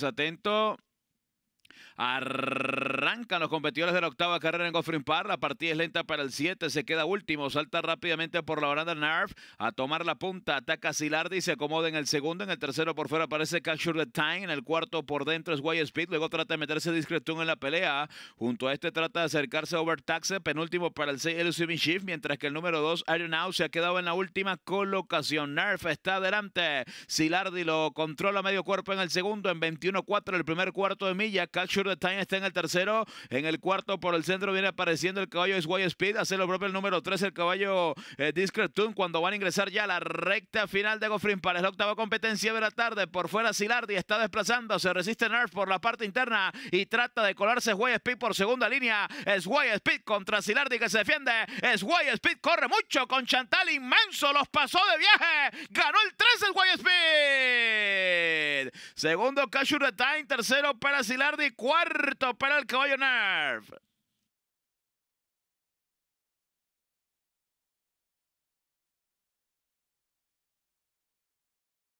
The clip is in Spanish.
Pues, atento. Arrancan los competidores de la octava carrera en Goffrin Park. La partida es lenta para el 7. Se queda último. Salta rápidamente por la baranda Nerf a tomar la punta. Ataca Silardi y se acomoda en el segundo. En el tercero por fuera aparece Capture the Time. En el cuarto por dentro es Way Speed. Luego trata de meterse discretón en la pelea. Junto a este trata de acercarse a Overtaxe. Penúltimo para el 6 Elusive Shift. Mientras que el número 2 Iron Out se ha quedado en la última colocación. Nerf está adelante. Silardi lo controla medio cuerpo en el segundo. En 21-4 el primer cuarto de milla. Capture the Time está en el tercero. En el cuarto por el centro viene apareciendo el caballo Sway Speed. Hace lo propio el número 3, el caballo eh, Cuando van a ingresar ya a la recta final de Gofrin para la octava competencia de la tarde. Por fuera Silardi está desplazando. Se resiste Nerf por la parte interna y trata de colarse Sway Speed por segunda línea. Sway Speed contra Silardi que se defiende. Sway Speed corre mucho con Chantal inmenso. Los pasó de viaje. Ganó el 3 el Segundo, Retain, Tercero, para y Cuarto, para el caballo Nerf.